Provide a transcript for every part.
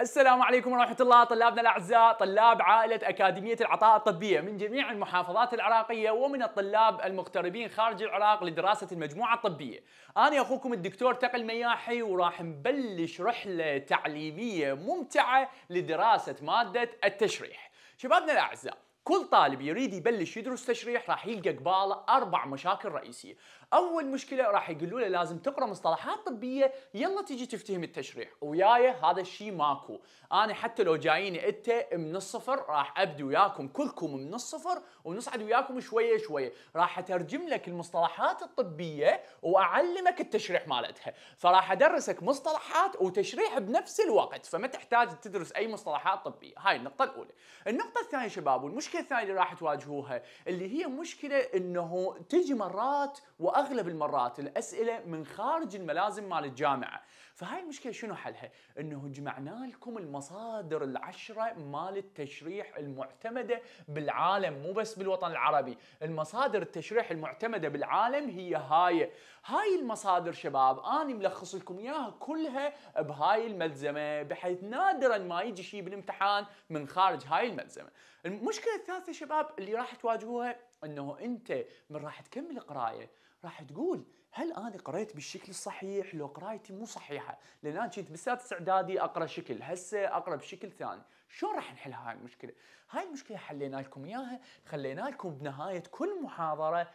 السلام عليكم ورحمة الله طلابنا الأعزاء طلاب عائلة أكاديمية العطاء الطبية من جميع المحافظات العراقية ومن الطلاب المغتربين خارج العراق لدراسة المجموعة الطبية أنا أخوكم الدكتور تقي المياحي وراح نبلش رحلة تعليمية ممتعة لدراسة مادة التشريح شبابنا الأعزاء كل طالب يريد يبلش يدرس تشريح راح يلقى قباله اربع مشاكل رئيسيه، اول مشكله راح يقولوا له لازم تقرا مصطلحات طبيه يلا تيجي تفتهم التشريح وياي هذا الشيء ماكو انا حتى لو جاييني انت من الصفر راح ابدي وياكم كلكم من الصفر ونصعد وياكم شويه شويه راح اترجم لك المصطلحات الطبيه واعلمك التشريح مالتها فراح ادرسك مصطلحات وتشريح بنفس الوقت فما تحتاج تدرس اي مصطلحات طبيه هاي النقطه الاولى النقطه الثانيه شباب والمشكله الثانيه اللي راح تواجهوها اللي هي مشكله انه تجي مرات وأ اغلب المرات الاسئله من خارج الملازم مال الجامعه فهاي المشكله شنو حلها انه جمعنا لكم المصادر العشره مال التشريح المعتمده بالعالم مو بس بالوطن العربي المصادر التشريح المعتمده بالعالم هي هاي هاي المصادر شباب انا ملخص لكم اياها كلها بهاي الملزمه بحيث نادرا ما يجي شيء بالامتحان من خارج هاي الملزمه المشكله الثالثه شباب اللي راح تواجهوها انه انت من راح تكمل قرايه راح تقول هل انا قريت بالشكل الصحيح لو قرايتي مو صحيحه لان انا كنت بالسادس اعدادي اقرا شكل هسه اقرا بشكل ثاني شلون راح نحل هاي المشكله هاي المشكله حلينا لكم اياها خلينا لكم بنهايه كل محاضره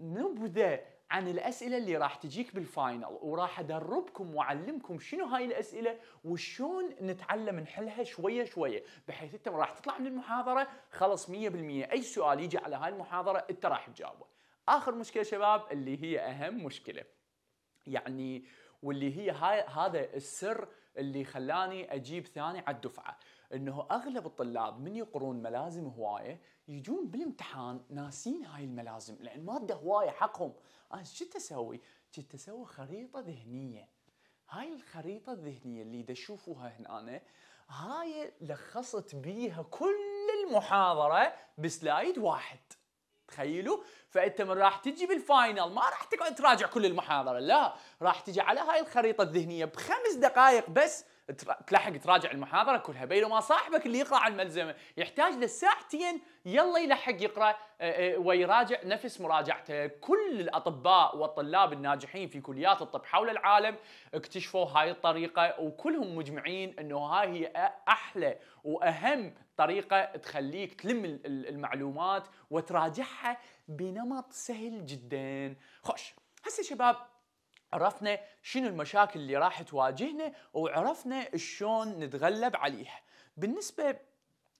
نبذه عن الاسئله اللي راح تجيك بالفاينل وراح ادربكم واعلمكم شنو هاي الاسئله وشون نتعلم نحلها شويه شويه بحيث انت راح تطلع من المحاضره خلص 100% اي سؤال يجي على هاي المحاضره انت راح تجاوبه. اخر مشكله شباب اللي هي اهم مشكله يعني واللي هي هاي هذا السر اللي خلاني اجيب ثاني على الدفعه انه اغلب الطلاب من يقرون ملازم هوايه يجون بالامتحان ناسين هاي الملازم لان ماده هوايه حقهم انا آه، شو اسوي؟ كنت اسوي خريطه ذهنيه هاي الخريطه الذهنيه اللي تشوفوها هنا أنا هاي لخصت بيها كل المحاضره بسلايد واحد تخيلوا فانت من راح تجي بالفاينل ما راح تقعد تراجع كل المحاضره لا راح تجي على هاي الخريطه الذهنيه بخمس دقائق بس تلحق تراجع المحاضره كلها بينما صاحبك اللي يقرا على الملزمه يحتاج لساعتين يلا يلحق يقرا آه، آه، ويراجع نفس مراجعته كل الاطباء والطلاب الناجحين في كليات الطب حول العالم اكتشفوا هاي الطريقه وكلهم مجمعين انه هاي هي احلى واهم طريقه تخليك تلم المعلومات وتراجعها بنمط سهل جدا خوش هسه شباب عرفنا شنو المشاكل اللي راح تواجهنا وعرفنا شلون نتغلب عليها بالنسبه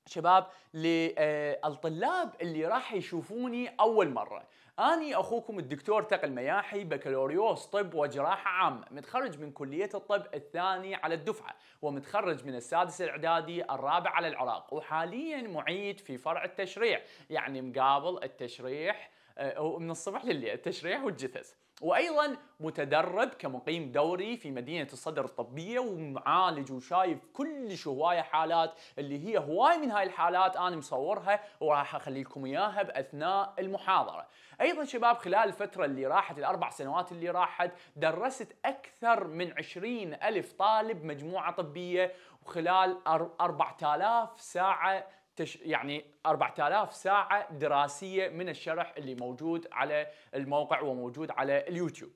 شباب للطلاب آه، اللي راح يشوفوني اول مره اني اخوكم الدكتور تقل مياحي بكالوريوس طب وجراحه عامه متخرج من كليه الطب الثاني على الدفعه ومتخرج من السادس الاعدادي الرابع على العراق وحاليا معيد في فرع التشريع يعني مقابل التشريح آه، من الصبح لليل التشريح والجثث وايضا متدرب كمقيم دوري في مدينه الصدر الطبيه ومعالج وشايف كلش هوايه حالات اللي هي هواي من هاي الحالات انا مصورها وراح اخلي لكم اياها باثناء المحاضره. ايضا شباب خلال الفتره اللي راحت الاربع سنوات اللي راحت درست اكثر من 20 الف طالب مجموعه طبيه وخلال 4000 ساعه تش يعني 4000 ساعة دراسية من الشرح اللي موجود على الموقع وموجود على اليوتيوب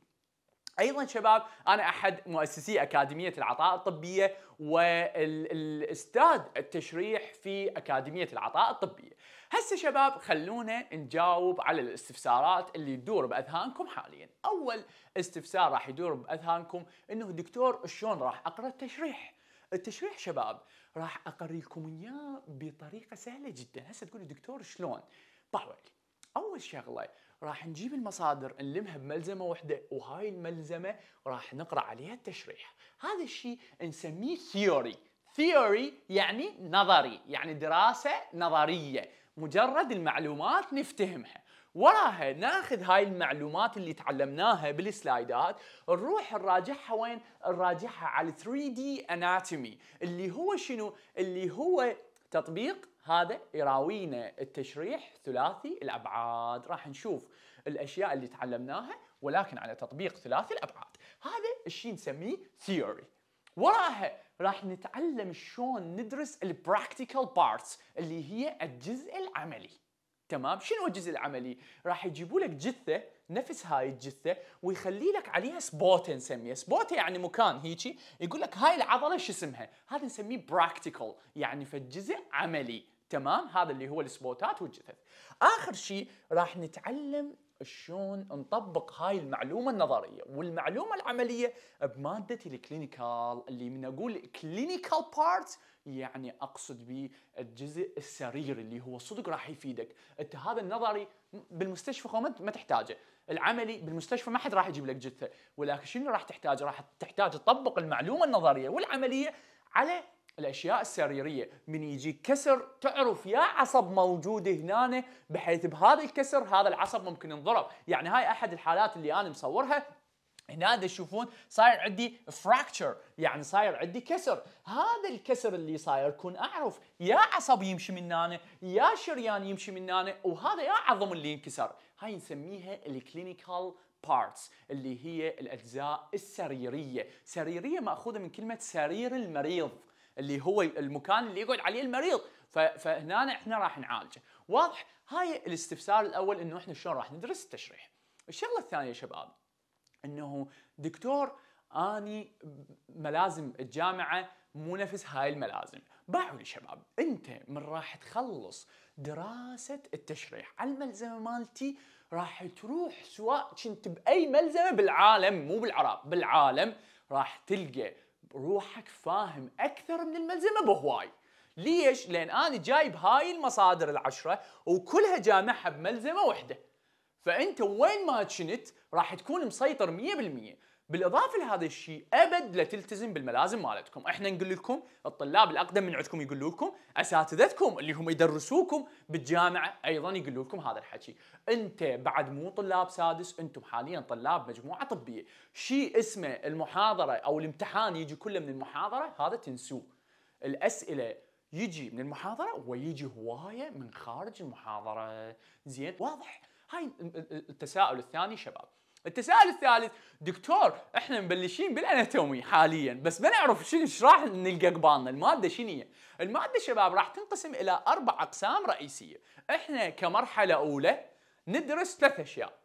ايضا شباب انا احد مؤسسي اكاديميه العطاء الطبيه والاستاذ التشريح في اكاديميه العطاء الطبيه. هسه شباب خلونا نجاوب على الاستفسارات اللي تدور باذهانكم حاليا. اول استفسار راح يدور باذهانكم انه دكتور شلون راح اقرا التشريح؟ التشريح شباب راح اقري لكم اياه بطريقه سهله جدا هسه تقولي دكتور شلون طاولي اول شغله راح نجيب المصادر نلمها بملزمه واحده وهاي الملزمه راح نقرا عليها التشريح هذا الشيء نسميه ثيوري ثيوري يعني نظري يعني دراسه نظريه مجرد المعلومات نفتهمها وراها ناخذ هاي المعلومات اللي تعلمناها بالسلايدات نروح نراجعها وين نراجعها على 3 دي اناتومي اللي هو شنو اللي هو تطبيق هذا يراوينا التشريح ثلاثي الابعاد راح نشوف الاشياء اللي تعلمناها ولكن على تطبيق ثلاثي الابعاد هذا الشيء نسميه ثيوري وراها راح نتعلم شلون ندرس البراكتيكال بارتس اللي هي الجزء العملي تمام شنو الجزء العملي راح يجيبوا لك جثه نفس هاي الجثه ويخلي لك عليها سبوت نسميه سبوت يعني مكان هيجي يقول لك هاي العضله شو اسمها هذا نسميه براكتيكال يعني فالجزء عملي تمام هذا اللي هو السبوتات والجثث اخر شيء راح نتعلم شلون نطبق هاي المعلومه النظريه والمعلومه العمليه بماده الكلينيكال اللي من اقول كلينيكال بارت يعني اقصد به الجزء السريري اللي هو صدق راح يفيدك انت هذا النظري بالمستشفى ما تحتاجه العملي بالمستشفى ما حد راح يجيب لك جثه ولكن شنو راح تحتاج راح تحتاج تطبق المعلومه النظريه والعمليه على الاشياء السريريه من يجيك كسر تعرف يا عصب موجود هنا بحيث بهذا الكسر هذا العصب ممكن ينضرب يعني هاي احد الحالات اللي انا مصورها هنا تشوفون صاير عندي فراكتشر يعني صاير عندي كسر هذا الكسر اللي صاير كون اعرف يا عصب يمشي من هنا يا شريان يمشي من هنا وهذا يا عظم اللي ينكسر هاي نسميها الكلينيكال بارتس اللي هي الاجزاء السريريه سريريه ماخوذه من كلمه سرير المريض اللي هو المكان اللي يقعد عليه المريض فهنا احنا راح نعالجه واضح هاي الاستفسار الاول انه احنا شلون راح ندرس التشريح الشغله الثانيه يا شباب انه دكتور اني ملازم الجامعه مو نفس هاي الملازم باعوا لي شباب انت من راح تخلص دراسه التشريح على الملزمه مالتي راح تروح سواء كنت باي ملزمه بالعالم مو بالعراق بالعالم راح تلقى روحك فاهم اكثر من الملزمه بهواي ليش؟ لان انا جايب هاي المصادر العشره وكلها جامعها بملزمه واحده فانت وين ما تشنت راح تكون مسيطر 100% بالاضافه لهذا الشيء ابد لا تلتزم بالملازم مالتكم، احنا نقول لكم الطلاب الاقدم من عندكم يقولوا لكم، اساتذتكم اللي هم يدرسوكم بالجامعه ايضا يقولوا لكم هذا الحكي، انت بعد مو طلاب سادس انتم حاليا طلاب مجموعه طبيه، شيء اسمه المحاضره او الامتحان يجي كله من المحاضره هذا تنسوه. الاسئله يجي من المحاضره ويجي هوايه من خارج المحاضره، زين واضح؟ هاي التساؤل الثاني شباب التساؤل الثالث دكتور احنا مبلشين بالاناتومي حاليا بس ما نعرف شنو ايش راح نلقى قبالنا الماده شنو هي الماده شباب راح تنقسم الى اربع اقسام رئيسيه احنا كمرحله اولى ندرس ثلاث اشياء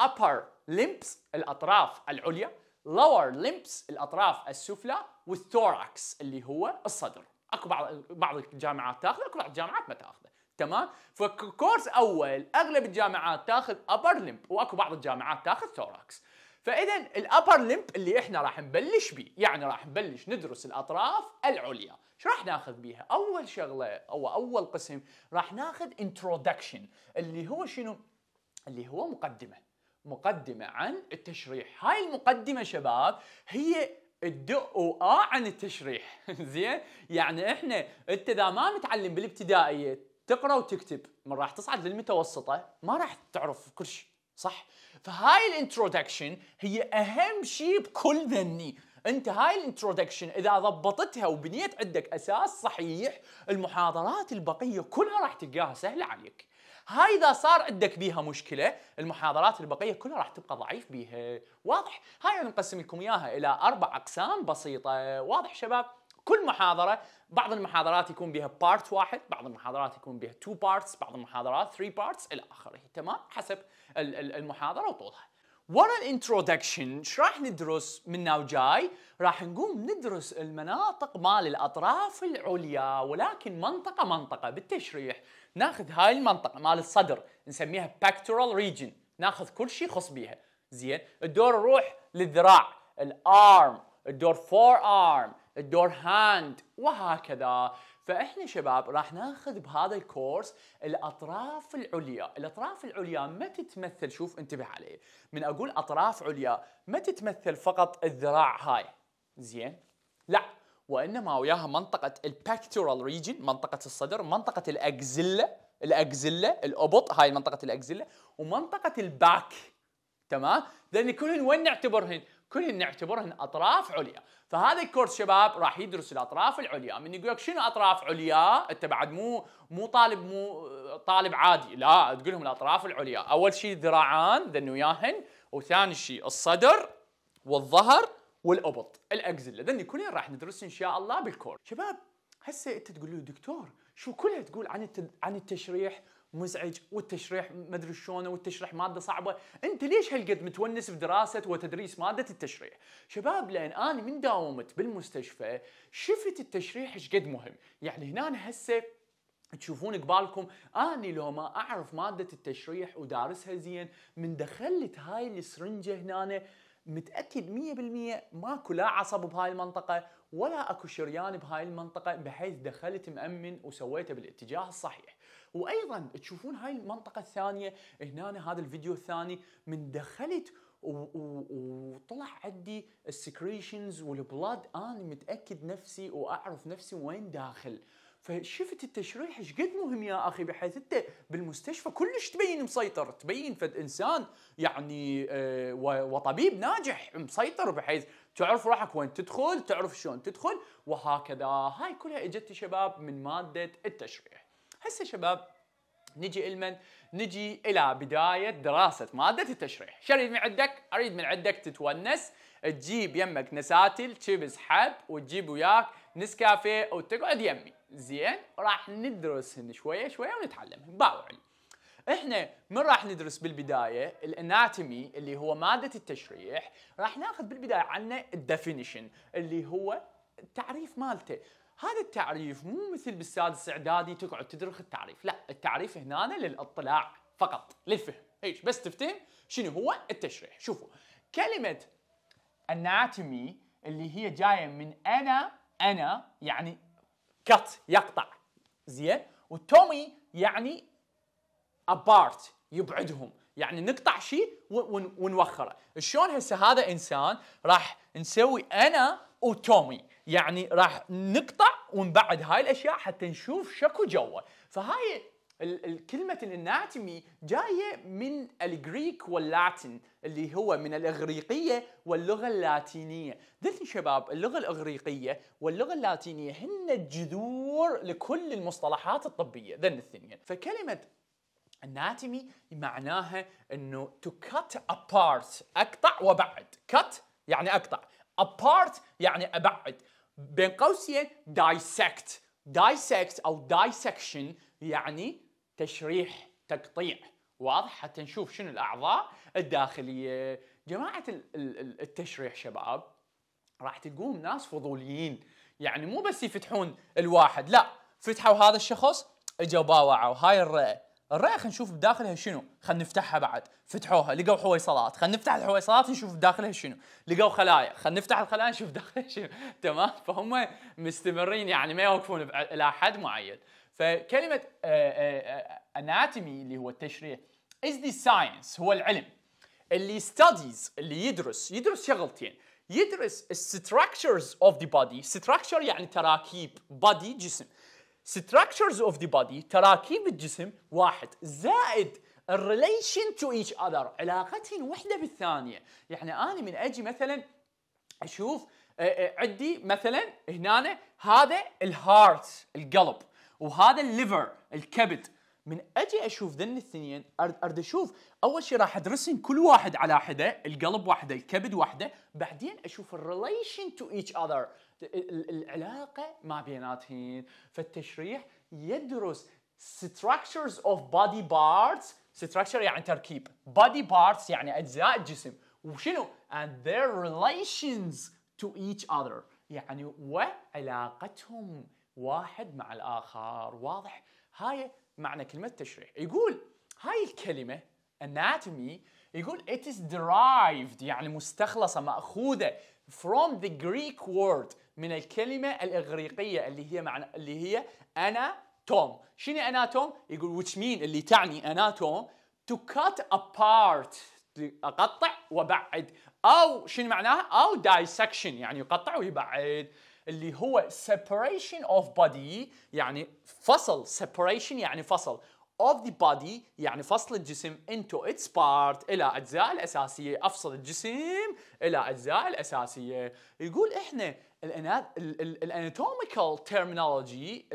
upper limbs الاطراف العليا lower limbs الاطراف السفلى والثوركس اللي هو الصدر اكو بعض بعض الجامعات تاخذه اكو بعض الجامعات ما تاخذه تمام فكورس اول اغلب الجامعات تاخذ ابر لمب واكو بعض الجامعات تاخذ ثوراكس فاذا الابر لمب اللي احنا راح نبلش بيه يعني راح نبلش ندرس الاطراف العليا ايش راح ناخذ بيها اول شغله او اول قسم راح ناخذ انترودكشن اللي هو شنو اللي هو مقدمه مقدمه عن التشريح هاي المقدمه شباب هي الدق وآ عن التشريح زين يعني احنا انت اذا ما متعلم بالابتدائيه تقرا وتكتب من راح تصعد للمتوسطه ما راح تعرف كل شيء صح فهاي الانترودكشن هي اهم شيء بكل ذني انت هاي الانترودكشن اذا ضبطتها وبنيت عندك اساس صحيح المحاضرات البقيه كلها راح تلقاها سهله عليك هاي اذا صار عندك بيها مشكله المحاضرات البقيه كلها راح تبقى ضعيف بيها واضح هاي نقسم لكم اياها الى اربع اقسام بسيطه واضح شباب كل محاضره بعض المحاضرات يكون بها بارت واحد بعض المحاضرات يكون بها تو بارتس بعض المحاضرات ثري بارتس الى اخره تمام حسب المحاضره وطولها ورا الانترودكشن ايش راح ندرس من ناو جاي؟ راح نقوم ندرس المناطق مال الاطراف العليا ولكن منطقه منطقه بالتشريح ناخذ هاي المنطقه مال الصدر نسميها باكتورال ريجن ناخذ كل شيء يخص بيها زين الدور نروح للذراع الارم الدور فور ارم الدور هاند وهكذا فاحنا شباب راح ناخذ بهذا الكورس الاطراف العليا، الاطراف العليا ما تتمثل شوف انتبه علي، من اقول اطراف عليا ما تتمثل فقط الذراع هاي، زين؟ لا وانما وياها منطقه البكتورال ريجن، منطقه الصدر، منطقه الاكزيلا، الاكزيلا، الابط هاي منطقه الاكزيلا، ومنطقه الباك تمام؟ لان كلهن وين نعتبرهن؟ كلهن نعتبرهن اطراف عليا فهذا الكورس شباب راح يدرس الاطراف العليا من يقول لك شنو اطراف عليا انت بعد مو مو طالب مو طالب عادي لا تقول لهم الاطراف العليا اول شيء الذراعان ذن وياهن وثاني شيء الصدر والظهر والابط الاكزله ذني كلهن راح ندرس ان شاء الله بالكورس شباب هسه انت تقول له دكتور شو كلها تقول عن عن التشريح مزعج والتشريح ما ادري شلون والتشريح ماده صعبه، انت ليش هالقد متونس بدراسه وتدريس ماده التشريح؟ شباب لان انا من داومت بالمستشفى شفت التشريح ايش قد مهم، يعني هنا هسه تشوفون قبالكم اني لو ما اعرف ماده التشريح ودارسها زين من دخلت هاي السرنجه هنا متاكد 100% ماكو لا عصب بهاي المنطقه ولا اكو شريان بهاي المنطقه بحيث دخلت مامن وسويته بالاتجاه الصحيح وايضا تشوفون هاي المنطقه الثانيه هنا هذا الفيديو الثاني من دخلت وطلع عندي السكريشنز والبلاد انا متاكد نفسي واعرف نفسي وين داخل فشفت التشريح ايش قد مهم يا اخي بحيث انت بالمستشفى كلش تبين مسيطر تبين فد انسان يعني آه، وطبيب ناجح مسيطر بحيث تعرف روحك وين تدخل تعرف شلون تدخل وهكذا هاي كلها اجت شباب من ماده التشريح هسه شباب نجي المن نجي الى بدايه دراسه ماده التشريح شو اريد من عندك اريد من عندك تتونس تجيب يمك نساتل تشيبس حب وتجيب وياك نسكافيه وتقعد يمي زين راح ندرسهن شويه شويه باو علي احنا من راح ندرس بالبدايه الاناتومي اللي هو ماده التشريح راح ناخذ بالبدايه عنه الديفينيشن اللي هو التعريف مالته هذا التعريف مو مثل بالسادس اعدادي تقعد تدرخ التعريف لا التعريف هنا للاطلاع فقط للفهم هيك بس تفتهم شنو هو التشريح شوفوا كلمه اناتومي اللي هي جايه من انا انا يعني كت يقطع زين وتومي يعني ابارت يبعدهم يعني نقطع شيء ونوخره شلون هسه هذا انسان راح نسوي انا وتومي يعني راح نقطع ونبعد هاي الاشياء حتى نشوف شكو جوا فهاي كلمة الاناتومي جاية من الجريك واللاتن اللي هو من الاغريقية واللغة اللاتينية دلني شباب اللغة الاغريقية واللغة اللاتينية هن الجذور لكل المصطلحات الطبية ذن الثنين فكلمة anatomy معناها انه to cut apart اقطع وابعد cut يعني اقطع apart يعني ابعد بين قوسين dissect dissect او dissection يعني تشريح تقطيع واضح حتى نشوف شنو الاعضاء الداخليه جماعه التشريح شباب راح تقوم ناس فضوليين يعني مو بس يفتحون الواحد لا فتحوا هذا الشخص اجوا باوعوا هاي الرئه الرئه خلينا نشوف بداخلها شنو خلينا نفتحها بعد فتحوها لقوا حويصلات خلينا نفتح الحويصلات نشوف بداخلها شنو لقوا خلايا خلينا نفتح الخلايا نشوف بداخلها شنو تمام فهم مستمرين يعني ما يوقفون الى حد معين فكلمه اناتومي آه، آه، آه، اللي هو التشريح از ذا ساينس هو العلم اللي ستاديز اللي يدرس يدرس شغلتين يدرس structures of the body structure يعني تراكيب body جسم structures of the body تراكيب الجسم واحد زائد الريليشن تو ايتش اذر علاقتهن وحده بالثانيه يعني انا من اجي مثلا اشوف عندي مثلا هنا هذا الهارت القلب وهذا الليفر الكبد من اجي اشوف ذن الاثنين ارد اشوف اول شيء راح ادرسهم كل واحد على حده القلب وحده الكبد وحده بعدين اشوف الريليشن تو ايتش اذر العلاقه ما بيناتهن فالتشريح يدرس structures of body parts structure يعني تركيب body parts يعني اجزاء الجسم وشنو and their relations to each other يعني وعلاقتهم واحد مع الاخر واضح هاي معنى كلمه تشريح يقول هاي الكلمه anatomy يقول it is derived يعني مستخلصه ماخوذه from the Greek word من الكلمة الإغريقية اللي هي معنى اللي هي أنا توم شنو أنا توم يقول which mean اللي تعني أنا توم to cut apart أقطع وبعد أو شنو معناها أو dissection يعني يقطع ويبعد اللي هو separation of body يعني فصل separation يعني فصل of the body يعني فصل الجسم into its part إلى أجزاء الأساسية أفصل الجسم إلى أجزاء الأساسية يقول إحنا الاناتوميكال تيرمينولوجي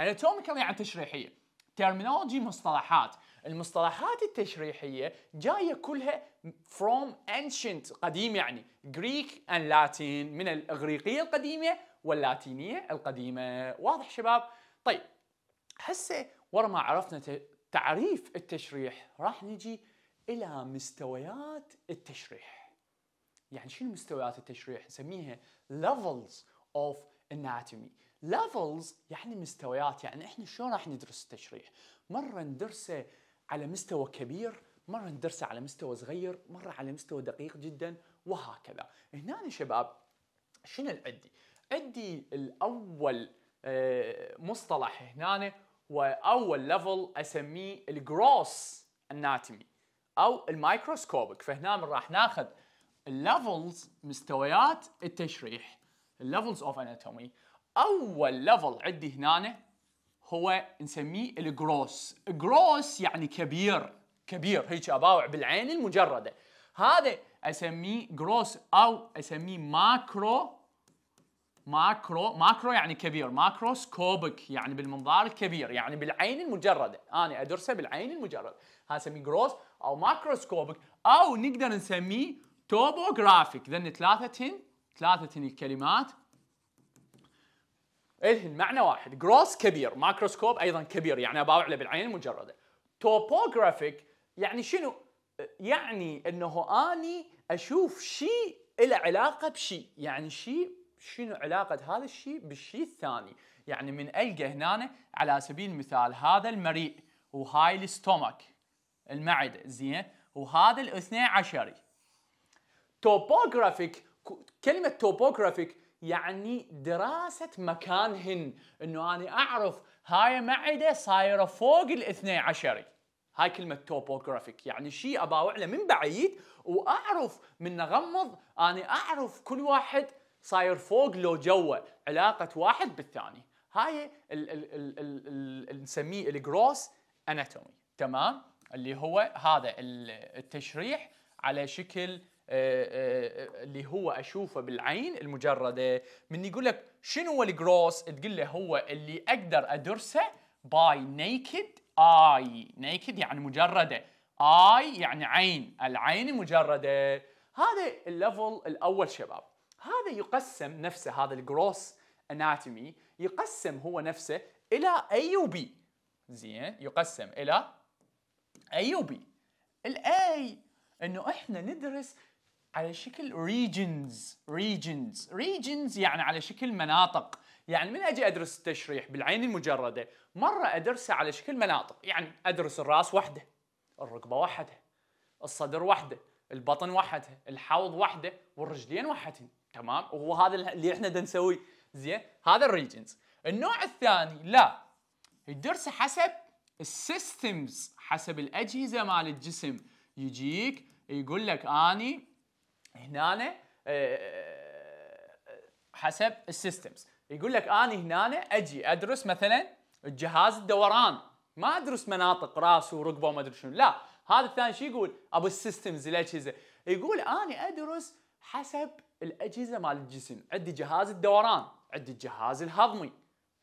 الاناتوميكال يعني تشريحية تيرمينولوجي مصطلحات المصطلحات التشريحية جاية كلها from ancient قديم يعني Greek and Latin من الإغريقية القديمة واللاتينية القديمة واضح شباب؟ طيب هسه ورا ما عرفنا تعريف التشريح راح نجي إلى مستويات التشريح يعني شنو مستويات التشريح نسميها levels of anatomy levels يعني مستويات يعني احنا شلون راح ندرس التشريح مرة ندرسه على مستوى كبير مرة ندرسه على مستوى صغير مرة على مستوى دقيق جدا وهكذا هنا يا شباب شنو عندي عندي الأول آه، مصطلح هنا واول ليفل اسميه الجروس اناتومي او الميكروسكوبك فهنا من راح ناخذ الليفلز مستويات التشريح الليفلز اوف اناتومي اول ليفل عندي هنا هو نسميه الجروس جروس يعني كبير كبير هيك اباوع بالعين المجرده هذا اسميه جروس او اسميه ماكرو ماكرو ماكرو يعني كبير ماكروسكوبك يعني بالمنظار الكبير يعني بالعين المجردة أنا أدرسه بالعين المجردة هذا نسميه جروس أو ماكروسكوبك أو نقدر نسميه توبوغرافيك لأن ثلاثة ثلاثتهن الكلمات الهن معنى واحد جروس كبير ماكروسكوب أيضا كبير يعني أباوع له بالعين المجردة توبوغرافيك يعني شنو يعني أنه أني أشوف شيء له علاقة بشيء يعني شيء شنو علاقة هذا الشيء بالشيء الثاني يعني من ألقى هنا على سبيل المثال هذا المريء وهاي الستومك المعدة زين وهذا الاثني عشري توبوغرافيك كلمة توبوغرافيك يعني دراسة مكانهن انه انا اعرف هاي معدة صايرة فوق الاثني عشري هاي كلمة توبوغرافيك يعني شيء اباوع له من بعيد واعرف من اغمض اني اعرف كل واحد صاير فوق لو جوا علاقه واحد بالثاني هاي نسميه الجروس اناتومي تمام اللي هو هذا التشريح على شكل آه، آه، اللي هو اشوفه بالعين المجرده من يقول لك شنو هو الجروس تقول له هو اللي اقدر ادرسه باي نيكد اي نيكد يعني مجرده اي يعني عين العين مجرده هذا الليفل الاول شباب هذا يقسم نفسه هذا الجروس اناتومي يقسم هو نفسه الى اي وبي زين يقسم الى اي وبي الاي انه احنا ندرس على شكل ريجنز ريجنز ريجنز يعني على شكل مناطق يعني من اجي ادرس التشريح بالعين المجرده مره ادرسه على شكل مناطق يعني ادرس الراس وحده الركبه وحدها الصدر وحده البطن وحدها الحوض وحده والرجلين وحدهن تمام وهو هذا اللي احنا دا زين هذا الريجنز النوع الثاني لا الدرس حسب السيستمز حسب الاجهزه مال الجسم يجيك يقول لك اني هنا آه، آه، حسب السيستمز يقول لك اني هنا اجي ادرس مثلا الجهاز الدوران ما ادرس مناطق راس وركبه وما ادري شنو لا هذا الثاني شو يقول ابو السيستمز الاجهزه يقول اني ادرس حسب الاجهزه مال الجسم عندي جهاز الدوران عندي الجهاز الهضمي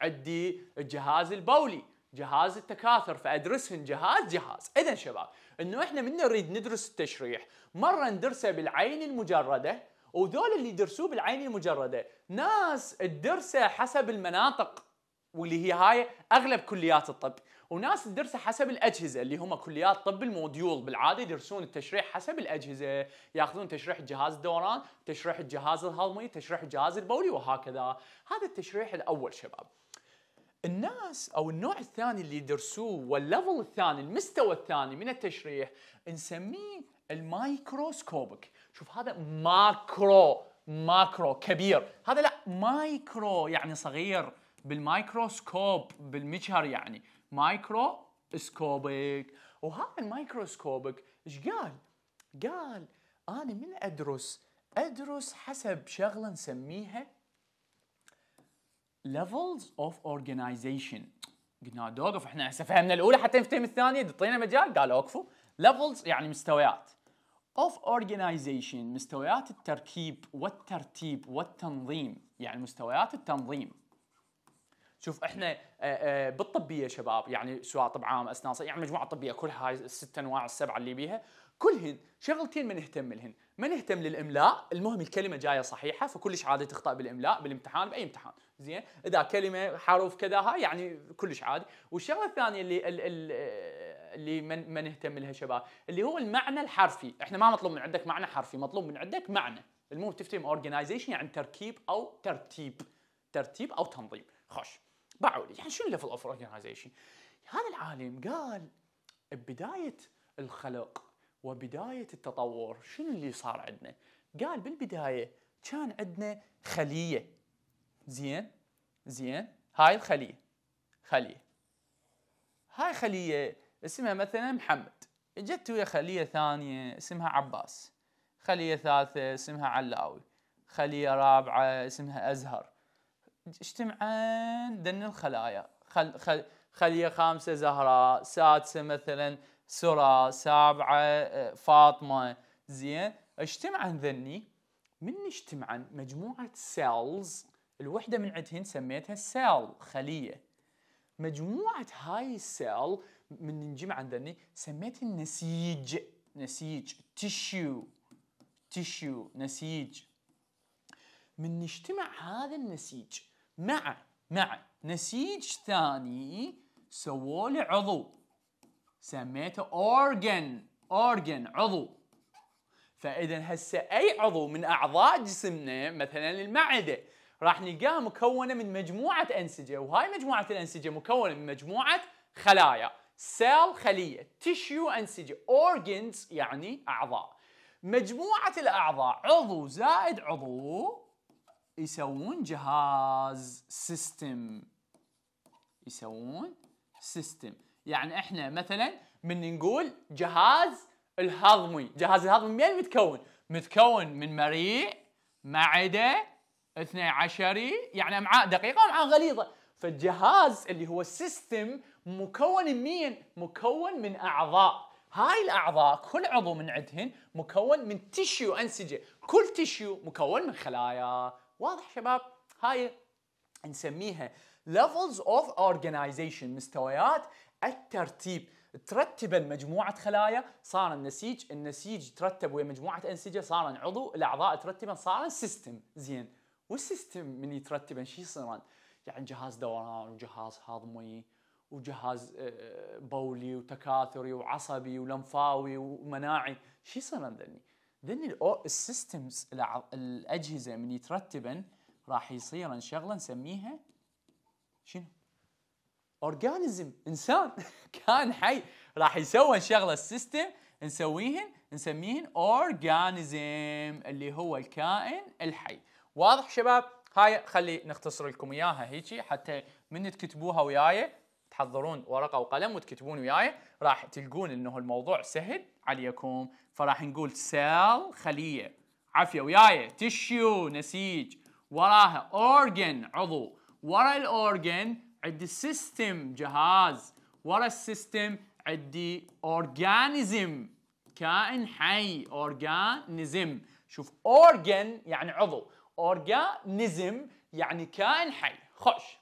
عندي الجهاز البولي جهاز التكاثر فادرسهن جهاز جهاز اذا شباب انه احنا من نريد ندرس التشريح مره ندرسه بالعين المجرده وذول اللي يدرسوه بالعين المجرده ناس تدرسه حسب المناطق واللي هي هاي اغلب كليات الطب وناس تدرسه حسب الاجهزه اللي هم كليات طب الموديول بالعاده يدرسون التشريح حسب الاجهزه ياخذون تشريح جهاز الدوران تشريح الجهاز الهضمي تشريح الجهاز البولي وهكذا هذا التشريح الاول شباب الناس او النوع الثاني اللي يدرسوه والليفل الثاني المستوى الثاني من التشريح نسميه المايكروسكوبك شوف هذا ماكرو ماكرو كبير هذا لا مايكرو يعني صغير بالمايكروسكوب بالمجهر يعني مايكروسكوبك وهذا المايكروسكوبك ايش قال؟ قال انا من ادرس ادرس حسب شغله نسميها levels of organization قلنا دوقف احنا هسه فهمنا الاولى حتى نفهم الثانيه تعطينا مجال قال اوقفوا levels يعني مستويات of organization مستويات التركيب والترتيب والتنظيم يعني مستويات التنظيم شوف احنا آه، آه، بالطبيه شباب يعني سواء عام اسنان يعني مجموعه طبيه كل هاي الست انواع السبعه اللي بيها كلهن شغلتين ما نهتم لهن ما نهتم للاملاء المهم الكلمه جايه صحيحه فكلش عادي تخطا بالاملاء بالامتحان باي امتحان زين اذا كلمه حرف كذا هاي يعني كلش عادي والشغله الثانيه اللي آه، اللي ما نهتم لها شباب اللي هو المعنى الحرفي احنا ما مطلوب من عندك معنى حرفي مطلوب من عندك معنى المهم تفتهم اورجنايزيشن يعني تركيب او ترتيب ترتيب او تنظيم خوش باعوا لي يعني شنو اللي في الاوفر اورجنايزيشن هذا العالم قال ببدايه الخلق وبدايه التطور شنو اللي صار عندنا قال بالبدايه كان عندنا خليه زين زين هاي الخليه خليه هاي خليه اسمها مثلا محمد اجت ويا خليه ثانيه اسمها عباس خليه ثالثه اسمها علاوي خليه رابعه اسمها ازهر اجتمعن دن الخلايا خل خل خلية خامسة زهراء سادسة مثلا سرى سابعة آه، فاطمة زين اجتمعن ذني من اجتمعن مجموعة سيلز الوحدة من عندهن سميتها سيل خلية مجموعة هاي السيل من نجمع ذني سميتها نسيج نسيج تشيو تشيو نسيج من نجتمع هذا النسيج مع مع نسيج ثاني سووا لي عضو سميته organ organ عضو فاذا هسه اي عضو من اعضاء جسمنا مثلا المعده راح نلقاها مكونه من مجموعه انسجه وهاي مجموعه الانسجه مكونه من مجموعه خلايا سيل خليه تشيو انسجه organs يعني اعضاء مجموعه الاعضاء عضو زائد عضو يسوون جهاز سيستم يسوون سيستم يعني احنا مثلا من نقول جهاز الهضمي جهاز الهضمي من متكون متكون من مريء معده اثني عشري يعني امعاء دقيقه وامعاء غليظه فالجهاز اللي هو السيستم مكون من مين مكون من اعضاء هاي الاعضاء كل عضو من عندهن مكون من تشيو انسجه كل تشيو مكون من خلايا واضح شباب هاي نسميها levels of organization مستويات الترتيب ترتبن مجموعة خلايا صار النسيج النسيج ترتب ويا مجموعة أنسجة صار عضو الأعضاء ترتبن صار سيستم زين والسيستم من يترتبن شي يصيرن يعني جهاز دوران وجهاز هضمي وجهاز آه، بولي وتكاثري وعصبي ولمفاوي ومناعي شي يصيرن ذني ذن السيستمز الاجهزه من يترتبن راح يصيرن شغله نسميها شنو؟ اورجانيزم انسان كان حي راح يسوي شغله السيستم نسويهن نسميهن اورجانيزم اللي هو الكائن الحي واضح شباب هاي خلي نختصر لكم اياها هيجي حتى من تكتبوها وياي تحضرون ورقه وقلم وتكتبون وياي راح تلقون انه الموضوع سهل عليكم فراح نقول سيل خليه عافيه وياي تشيو نسيج وراها اورجن عضو ورا الاورجن عندي سيستم جهاز ورا السيستم عندي اورجانيزم كائن حي اورجانيزم شوف اورجن يعني عضو اورجانيزم يعني كائن حي خش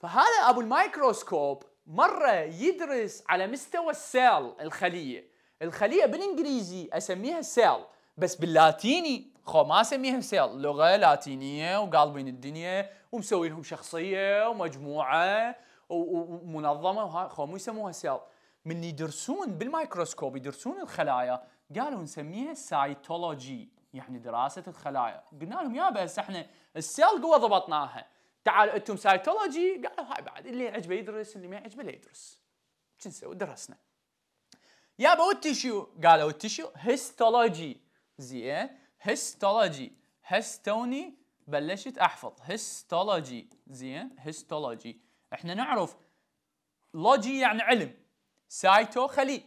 فهذا ابو الميكروسكوب مره يدرس على مستوى السيل الخليه الخليه بالانجليزي اسميها سيل بس باللاتيني خو ما اسميها سيل لغه لاتينيه وقالبين الدنيا ومسوي لهم شخصيه ومجموعه ومنظمه خو مو يسموها سيل من يدرسون بالمايكروسكوب يدرسون الخلايا قالوا نسميها سايتولوجي يعني دراسه الخلايا قلنا لهم يا بس احنا السيل قوه ضبطناها تعال انتم سايتولوجي قالوا هاي بعد اللي يعجبه يدرس اللي ما يعجبه لا يدرس شو نسوي درسنا يابا والتشيو قالوا التشيو هيستولوجي زين هيستولوجي هستوني بلشت احفظ هيستولوجي زين هيستولوجي احنا نعرف لوجي يعني علم سايتو خلي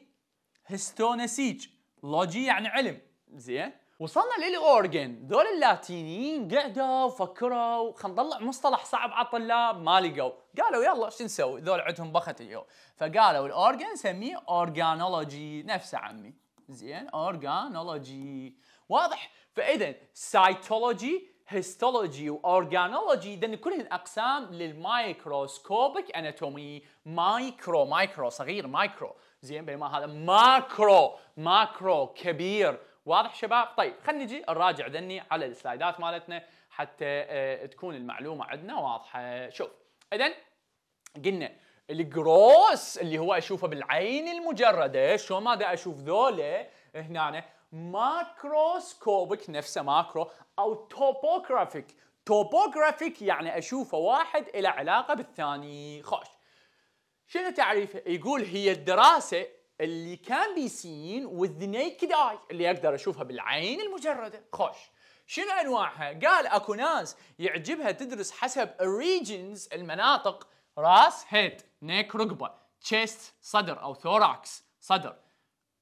هستونسيج لوجي يعني علم زين وصلنا للاورجن دول اللاتينيين قعدوا وفكروا خلينا نطلع مصطلح صعب على الطلاب ما لقوا قالوا يلا شو نسوي ذول عندهم بخت اليوم فقالوا الاورجن نسميه اورجانولوجي نفسه عمي زين اورجانولوجي واضح فاذا سايتولوجي هيستولوجي واورجانولوجي ذن كلهن اقسام للمايكروسكوبك اناتومي مايكرو مايكرو صغير مايكرو زين بينما هذا ماكرو ماكرو كبير واضح شباب طيب خلينا نجي نراجع ذني على السلايدات مالتنا حتى آه، تكون المعلومه عندنا واضحه شوف اذا قلنا الجروس اللي هو اشوفه بالعين المجرده شو ما دا اشوف ذوله هنا ماكروسكوبك نفسه ماكرو او توبوغرافيك توبوغرافيك يعني اشوفه واحد الى علاقه بالثاني خوش شنو تعريفه يقول هي الدراسه اللي كان بي سين وذ ذا نيكد اي اللي اقدر اشوفها بالعين المجرده خوش شنو انواعها؟ قال اكو ناس يعجبها تدرس حسب الريجنز المناطق راس هيد نيك رقبه تشيست صدر او ثوراكس صدر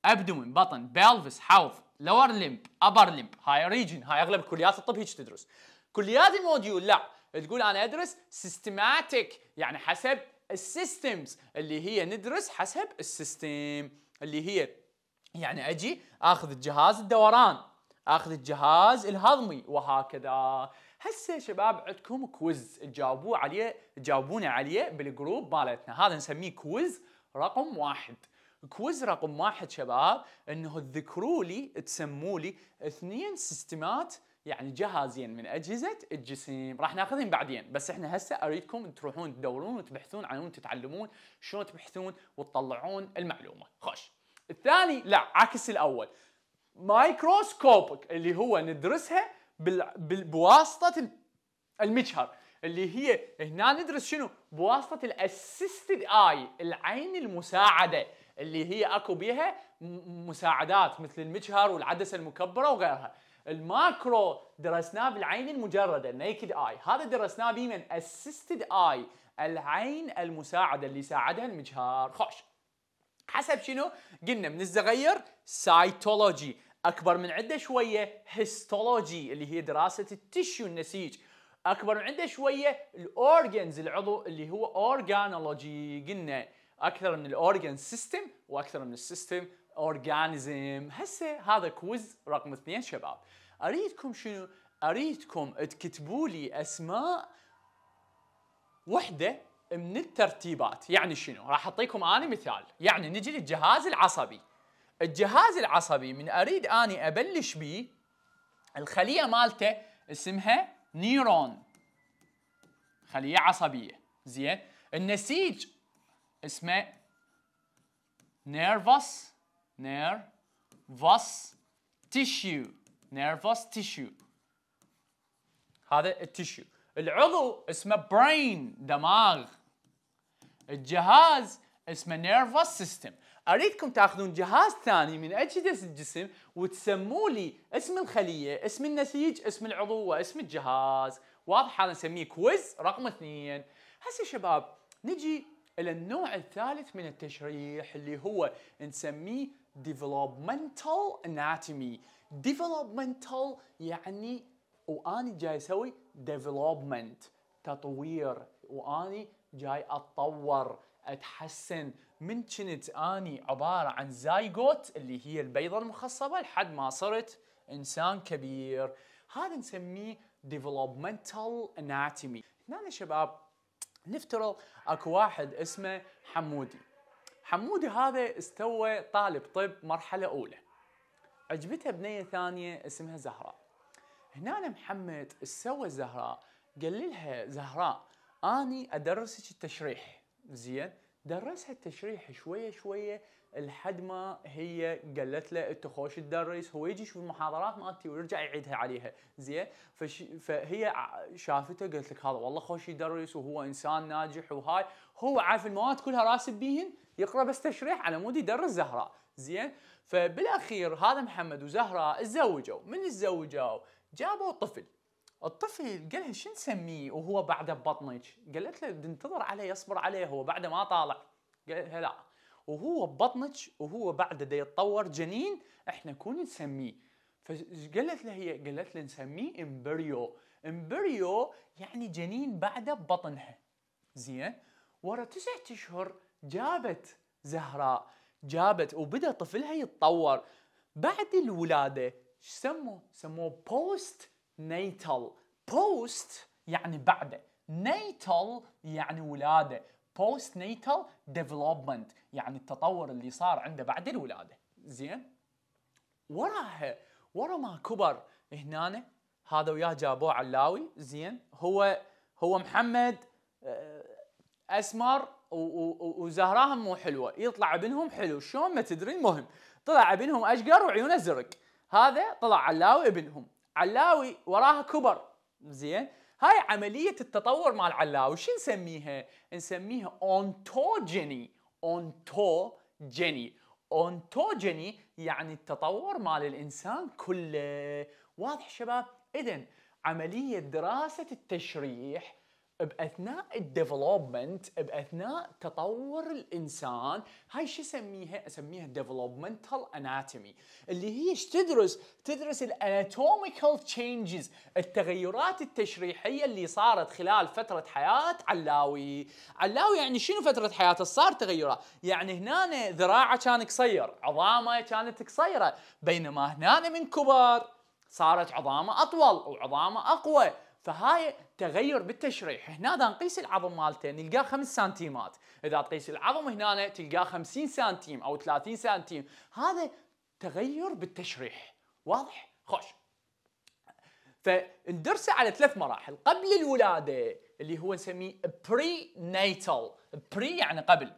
ابدومن بطن بلفس حوض لور لمب ابر لمب هاي ريجن هاي اغلب كليات الطب هيك تدرس كليات الموديول لا تقول انا ادرس سيستماتيك يعني حسب السيستمز اللي هي ندرس حسب السيستم اللي هي يعني اجي اخذ الجهاز الدوران اخذ الجهاز الهضمي وهكذا هسه شباب عندكم كويز تجاوبوا عليه تجاوبونا عليه بالجروب مالتنا هذا نسميه كويز رقم واحد كويز رقم واحد شباب انه تذكروا لي تسموا لي اثنين سيستمات يعني جهازين من اجهزه الجسم راح ناخذهم بعدين بس احنا هسه اريدكم تروحون تدورون وتبحثون وين تتعلمون شلون تبحثون وتطلعون المعلومه خوش الثاني لا عكس الاول مايكروسكوبك اللي هو ندرسها بواسطه المجهر اللي هي هنا ندرس شنو بواسطه الاسيستد اي العين المساعده اللي هي اكو بيها مساعدات مثل المجهر والعدسه المكبره وغيرها الماكرو درسناه بالعين المجردة النيكد اي هذا درسناه بمن assisted اي العين المساعدة اللي ساعدها المجهر خوش حسب شنو قلنا من الصغير سايتولوجي اكبر من عنده شويه هيستولوجي اللي هي دراسه التشيو النسيج اكبر من عنده شويه الاورجنز العضو اللي هو اورجانولوجي قلنا اكثر من الاورجن سيستم واكثر من السيستم اورجانيزم هسه هذا كويز رقم اثنين شباب اريدكم شنو اريدكم تكتبوا لي اسماء وحده من الترتيبات يعني شنو راح اعطيكم انا مثال يعني نجي للجهاز العصبي الجهاز العصبي من اريد اني ابلش به الخليه مالته اسمها نيرون خليه عصبيه زين النسيج اسمه نيرفوس nervous tissue nervous tissue هذا التشيو العضو اسمه brain دماغ الجهاز اسمه nervous system اريدكم تاخذون جهاز ثاني من اجهزه الجسم وتسموا لي اسم الخليه، اسم النسيج، اسم العضو واسم الجهاز، واضح هذا نسميه كويز رقم اثنين. هسه شباب نجي الى النوع الثالث من التشريح اللي هو نسميه developmental anatomy developmental يعني واني جاي اسوي development تطوير واني جاي اتطور اتحسن من كنت اني عباره عن زايغوت اللي هي البيضه المخصبه لحد ما صرت انسان كبير هذا نسميه developmental anatomy هنا شباب نفترض اكو واحد اسمه حمودي حمودي هذا استوى طالب طب مرحلة أولى عجبتها بنية ثانية اسمها زهراء هنا محمد سوى زهراء قال لها زهراء أني أدرسك التشريح زين درسها التشريح شوية شوية لحد ما هي قالت له انت خوش تدرس هو يجي يشوف المحاضرات مالتي ويرجع يعيدها عليها زين فش فهي شافته قالت لك هذا والله خوش يدرس وهو انسان ناجح وهاي هو عارف المواد كلها راسب بيهن يقرا بس تشريح على مود يدرس زهراء زين فبالاخير هذا محمد وزهراء تزوجوا من تزوجوا جابوا طفل الطفل قال لها شو نسميه وهو بعده ببطنك قالت له انتظر عليه اصبر عليه هو بعده ما طالع قال لها لا وهو ببطنك وهو بعده دا يتطور جنين احنا كون نسميه فقالت له هي قالت له نسميه امبريو امبريو يعني جنين بعده ببطنها زين ورا تسعة اشهر جابت زهراء جابت وبدا طفلها يتطور بعد الولاده ايش سموه سموه بوست نيتال بوست يعني بعده نيتال يعني ولاده بوست نيتال ديفلوبمنت يعني التطور اللي صار عنده بعد الولاده زين وراها ورا ما كبر هنا هذا وياه جابوه علاوي زين هو هو محمد آه، اسمر وزهراهم مو حلوه يطلع ابنهم حلو شلون ما تدري المهم طلع ابنهم اشقر وعيونه زرق هذا طلع علاوي ابنهم علاوي وراها كبر زين هاي عملية التطور مال علاوي شو نسميها؟ نسميها اونتوجيني اونتوجيني اونتوجيني يعني التطور مال الانسان كله واضح شباب؟ اذا عملية دراسة التشريح باثناء الديفلوبمنت باثناء تطور الانسان هاي شو اسميها اسميها ديفلوبمنتال اناتومي اللي هي تدرس تدرس الاناتوميكال تشينجز التغيرات التشريحيه اللي صارت خلال فتره حياه علاوي علاوي يعني شنو فتره حياته صار تغيرات يعني هنا ذراعه كان قصير عظامه كانت قصيره بينما هنا من كبر صارت عظامه اطول وعظامه اقوى فهاي تغير بالتشريح هنا اذا نقيس العظم مالته نلقاه 5 سنتيمات اذا تقيس العظم هنا تلقاه 50 سنتيم او 30 سنتيم هذا تغير بالتشريح واضح خوش فندرسه على ثلاث مراحل قبل الولاده اللي هو نسميه بري نيتال بري يعني قبل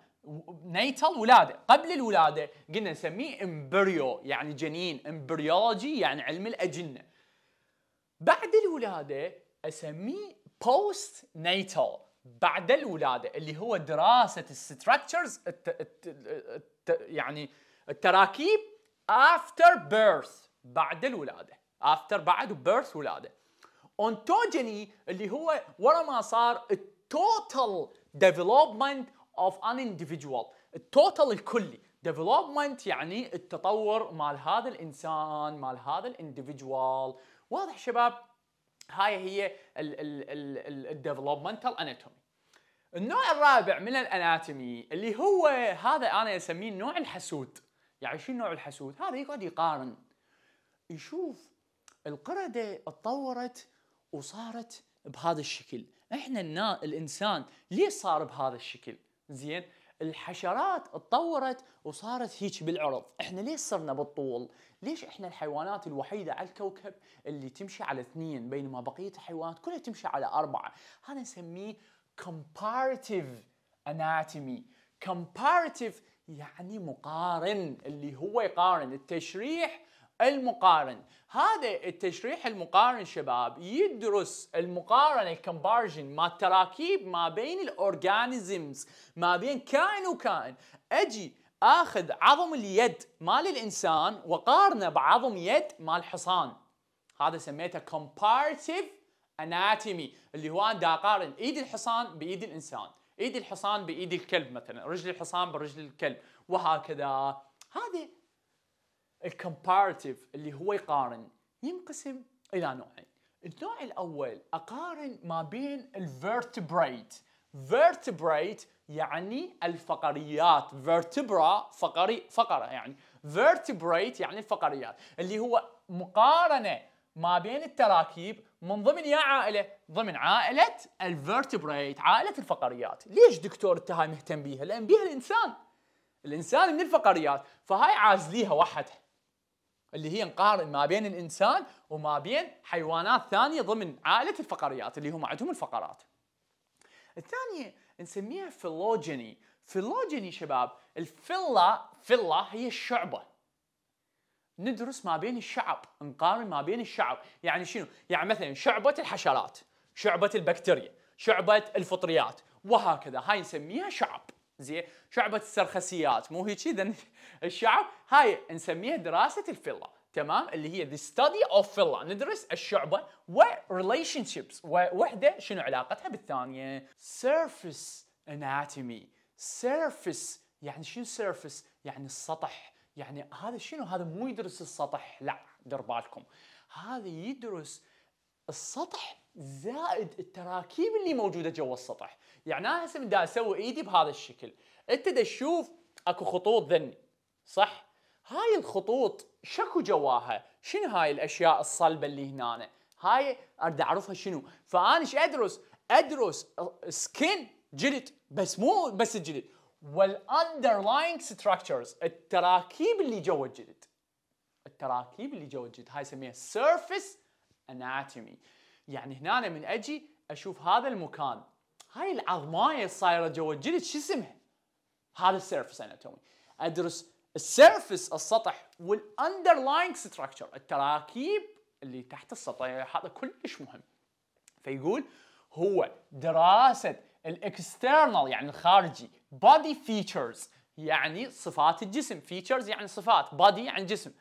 نيتال ولاده قبل الولاده قلنا نسميه امبريو يعني جنين امبريولوجي يعني علم الاجنه بعد الولاده اسميه بوست نيتال بعد الولاده اللي هو دراسه الستراكشرز الت... الت... الت... يعني التراكيب after birth بعد الولاده after بعد birth ولاده ontogeny اللي هو ورا ما صار التوتال development of an individual التوتال الكلي development يعني التطور مال هذا الانسان مال هذا الانديفيدوال واضح شباب هاي هي الديفلوبمنتال اناتومي النوع الرابع من الاناتومي اللي هو هذا انا اسميه النوع الحسود يعني شو النوع الحسود هذا يقعد يقارن يشوف القردة اتطورت وصارت بهذا الشكل احنا النا... الانسان ليه صار بهذا الشكل زين الحشرات اتطورت وصارت هيك بالعرض احنا ليش صرنا بالطول ليش احنا الحيوانات الوحيده على الكوكب اللي تمشي على اثنين بينما بقيه الحيوانات كلها تمشي على اربعه هذا نسميه comparative anatomy comparative يعني مقارن اللي هو يقارن التشريح المقارن هذا التشريح المقارن شباب يدرس المقارنه الكمبارجن ما التراكيب ما بين الاورجانيزمز ما بين كائن وكائن اجي اخذ عظم اليد مال الانسان وقارنه بعظم يد مال حصان هذا سميته comparative anatomy اللي هو انا اقارن ايد الحصان بايد الانسان ايد الحصان بايد الكلب مثلا رجل الحصان برجل الكلب وهكذا هذه الكومبارتيف اللي هو يقارن ينقسم الى نوعين النوع الاول اقارن ما بين الفيرتبريت فيرتبريت يعني الفقريات فيرتبرا فقري فقرة يعني فيرتبريت يعني الفقريات اللي هو مقارنة ما بين التراكيب من ضمن يا عائلة ضمن عائلة الفيرتبريت عائلة الفقريات ليش دكتور انت هاي مهتم بيها لأن بيها الإنسان الإنسان من الفقريات فهاي عازليها وحدها اللي هي نقارن ما بين الانسان وما بين حيوانات ثانيه ضمن عائله الفقريات اللي هم عندهم الفقرات. الثانيه نسميها فيلوجيني، فيلوجيني شباب الفيلا فيلا هي الشعبه. ندرس ما بين الشعب، نقارن ما بين الشعب، يعني شنو؟ يعني مثلا شعبه الحشرات، شعبه البكتيريا، شعبه الفطريات، وهكذا، هاي نسميها شعب. زين شعبة السرخسيات مو هيك اذا الشعب هاي نسميها دراسة الفيلا تمام اللي هي ذا ستادي اوف فيلا ندرس الشعبة و شيبس ووحدة شنو علاقتها بالثانية surface anatomy surface يعني شنو surface يعني السطح يعني هذا شنو هذا مو يدرس السطح لا دير بالكم هذا يدرس السطح زائد التراكيب اللي موجوده جوا السطح يعني انا هسه دا اسوي ايدي بهذا الشكل انت دا تشوف اكو خطوط ذني صح هاي الخطوط شكو جواها شنو هاي الاشياء الصلبه اللي هنا هاي اريد اعرفها شنو فانا ايش ادرس ادرس سكن جلد بس مو بس الجلد والاندرلاينج ستراكشرز التراكيب اللي جوا الجلد التراكيب اللي جوا الجلد هاي اسميها سيرفيس اناتومي يعني هنا من اجي اشوف هذا المكان هاي العظمايه الصايره جوا الجلد شو اسمها؟ هذا السيرفس اناتومي ادرس السيرفس السطح والاندرلاينج ستراكشر التراكيب اللي تحت السطح يعني هذا كلش مهم فيقول هو دراسه الاكسترنال يعني الخارجي بادي فيتشرز يعني صفات الجسم فيتشرز يعني صفات بادي يعني جسم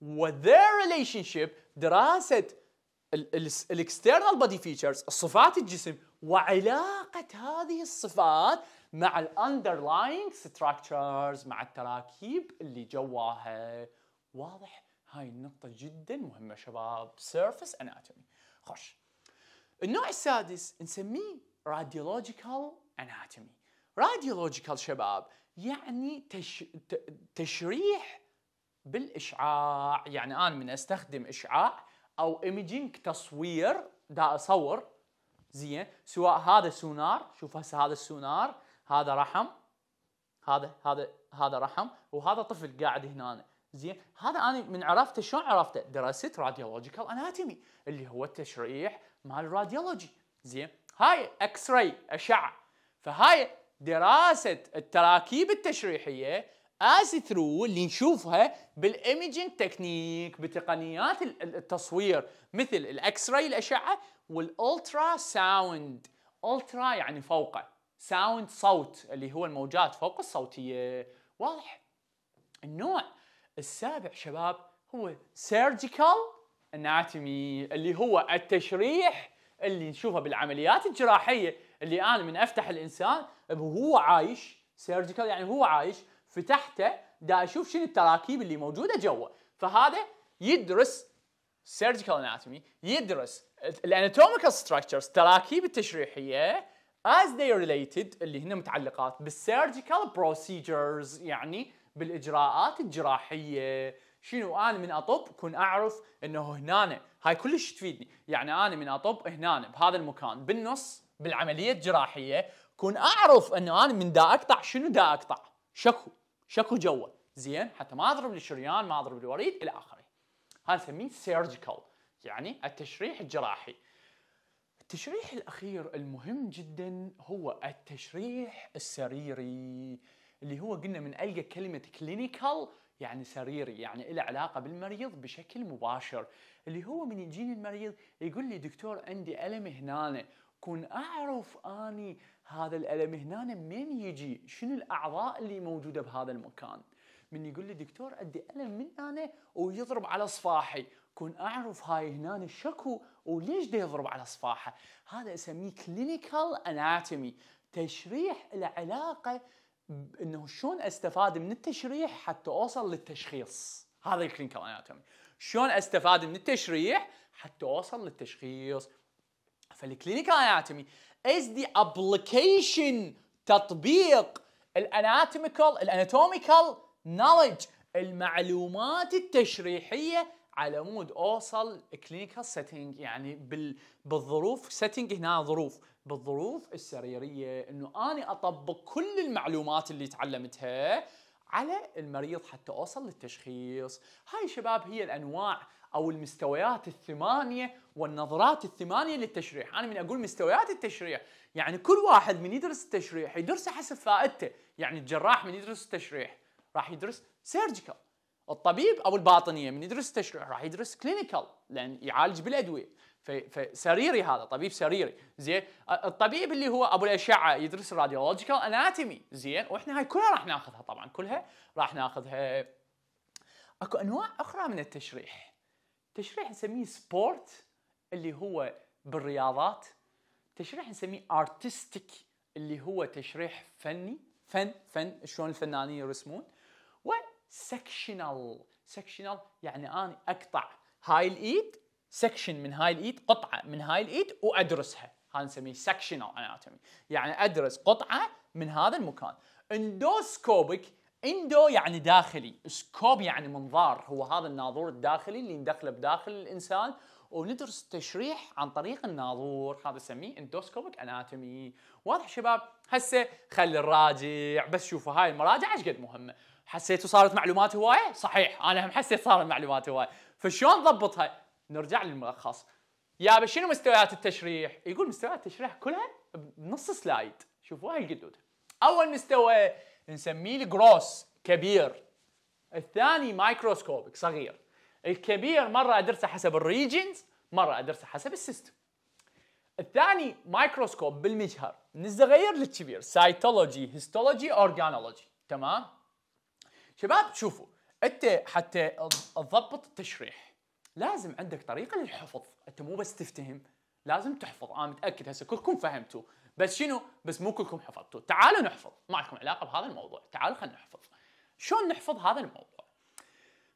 و their relationship دراسه الاكسترنال بادي فيتشرز صفات الجسم وعلاقة هذه الصفات مع underlying ستراكشرز مع التراكيب اللي جواها واضح هاي النقطة جدا مهمة شباب surface anatomy خش النوع السادس نسميه radiological anatomy radiological شباب يعني تش... ت... تشريح بالاشعاع يعني انا من استخدم اشعاع او imaging تصوير دا اصور زين سواء هذا سونار شوف هسه هذا السونار هذا رحم هذا هذا هذا رحم وهذا طفل قاعد هنا زين هذا انا من عرفته شلون عرفته؟ دراسه راديولوجيكال اناتومي اللي هو التشريح مال الراديولوجي زين هاي اكس راي اشعه فهاي دراسه التراكيب التشريحيه as ثرو اللي نشوفها بالايمجنج تكنيك بتقنيات التصوير مثل الاكس راي الاشعه والالترا ساوند الترا يعني فوقه ساوند صوت اللي هو الموجات فوق الصوتيه واضح النوع السابع شباب هو سيرجيكال اناتومي اللي هو التشريح اللي نشوفه بالعمليات الجراحيه اللي انا من افتح الانسان وهو عايش سيرجيكال يعني هو عايش فتحته دا اشوف شنو التراكيب اللي موجوده جوا فهذا يدرس سيرجيكال اناتومي يدرس الاناتوميكال ستراكشرز التراكيب التشريحيه as they related اللي هنا متعلقات بالسيرجيكال بروسيجرز يعني بالاجراءات الجراحيه شنو انا من اطب كن اعرف انه هنا هاي كلش تفيدني يعني انا من اطب هنا بهذا المكان بالنص بالعمليه الجراحيه كن اعرف انه انا من دا اقطع شنو دا اقطع شكو شكو جوا زين حتى ما اضرب الشريان ما اضرب الوريد الى اخره هذا نسميه سيرجيكال يعني التشريح الجراحي التشريح الاخير المهم جدا هو التشريح السريري اللي هو قلنا من القى كلمه كلينيكال يعني سريري يعني له علاقه بالمريض بشكل مباشر اللي هو من يجيني المريض يقول لي دكتور عندي الم هنا كون اعرف اني هذا الالم هنا من يجي شنو الاعضاء اللي موجوده بهذا المكان من يقول لي دكتور عندي الم من هنا ويضرب على صفاحي كون اعرف هاي هنا شكو وليش ده يضرب على صفاحه هذا اسميه كلينيكال اناتومي تشريح العلاقه انه شلون استفاد من التشريح حتى اوصل للتشخيص هذا الكلينيكال اناتومي شلون استفاد من التشريح حتى اوصل للتشخيص فالكلينيكال اناتومي از ذا ابلكيشن تطبيق الاناتوميكال الاناتوميكال نولج المعلومات التشريحيه على مود اوصل كلينيكال سيتنج يعني بال بالظروف سيتنج هنا ظروف بالظروف السريريه انه اني اطبق كل المعلومات اللي تعلمتها على المريض حتى اوصل للتشخيص هاي شباب هي الانواع او المستويات الثمانيه والنظرات الثمانيه للتشريح، انا من اقول مستويات التشريح يعني كل واحد من يدرس التشريح يدرسه حسب فائدته، يعني الجراح من يدرس التشريح راح يدرس سيرجيكال، الطبيب او الباطنيه من يدرس التشريح راح يدرس كلينيكال لان يعالج بالادويه، فسريري هذا طبيب سريري زين الطبيب اللي هو ابو الاشعه يدرس راديولوجيكال اناتومي زين واحنا هاي كلها راح ناخذها طبعا كلها راح ناخذها اكو انواع اخرى من التشريح تشريح نسميه سبورت اللي هو بالرياضات تشريح نسميه ارتستيك اللي هو تشريح فني فن فن شلون الفنانين يرسمون وسكشنال سكشنال يعني انا اقطع هاي الايد سكشن من هاي الايد قطعه من هاي الايد وادرسها هذا نسميه سكشنال اناتومي يعني ادرس قطعه من هذا المكان اندوسكوبيك اندو يعني داخلي سكوب يعني منظار هو هذا الناظور الداخلي اللي ندخله بداخل الانسان وندرس التشريح عن طريق الناظور هذا نسميه اندوسكوبك اناتومي واضح شباب هسه خلي الراجع بس شوفوا هاي المراجع ايش قد مهمه حسيتوا صارت معلومات هوايه صحيح انا هم حسيت صارت معلومات هوايه فشلون نضبطها نرجع للملخص يا شنو مستويات التشريح يقول مستويات التشريح كلها بنص سلايد شوفوا هاي القدود اول مستوى نسميه الجروس كبير الثاني مايكروسكوبك صغير الكبير مرة أدرسه حسب الريجنز مرة أدرسه حسب السيستم الثاني مايكروسكوب بالمجهر من الصغير للكبير سايتولوجي هيستولوجي اورجانولوجي تمام شباب شوفوا انت حتى تضبط التشريح لازم عندك طريقه للحفظ انت مو بس تفتهم لازم تحفظ انا متاكد هسه كلكم فهمتوا بس شنو بس مو كلكم حفظتوا تعالوا نحفظ ما لكم علاقه بهذا الموضوع تعالوا خلينا نحفظ شلون نحفظ هذا الموضوع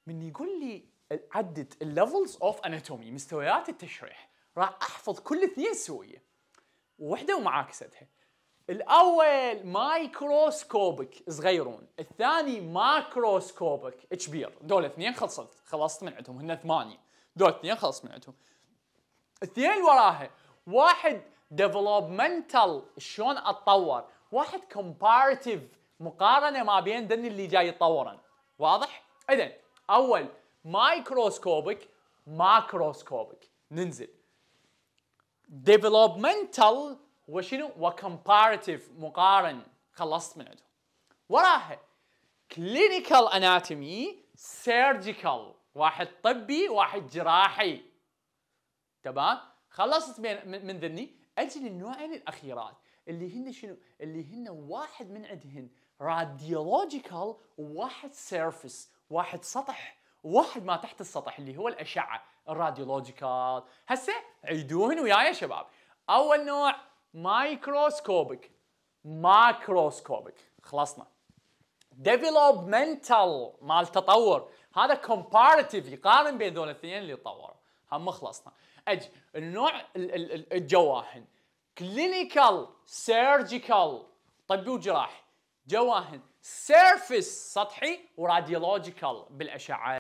من يقول لي عدد الليفلز اوف اناتومي مستويات التشريح راح احفظ كل اثنين سويه وحده ومعاكستها الاول مايكروسكوبك صغيرون الثاني ماكروسكوبك كبير دول اثنين خلصت خلصت من عندهم هن ثمانيه دول اثنين خلصت من عندهم اثنين وراها واحد ديفلوبمنتال شلون اتطور واحد كومباريتيف مقارنه ما بين دني اللي جاي يتطورن واضح اذا اول مايكروسكوبك ماكروسكوبك ننزل ديفلوبمنتال وشنو وكومبارتيف مقارن خلصت من عندهم وراها كلينيكال اناتومي سيرجيكال واحد طبي واحد جراحي تمام خلصت من من ذني اجل النوعين الاخيرات اللي هن شنو؟ اللي هن واحد من عندهن راديولوجيكال وواحد سيرفس، واحد سطح، واحد ما تحت السطح اللي هو الاشعه الراديولوجيكال، هسه عيدوهن وياي يا شباب. اول نوع مايكروسكوبك ماكروسكوبك خلصنا. ديفلوبمنتال مال تطور هذا كومباريتيف يقارن بين ذول الاثنين اللي تطوروا هم خلصنا اج النوع الجواهن كلينيكال سيرجيكال طبي وجراح جواهن سيرفيس سطحي وراديولوجيكال بالاشعه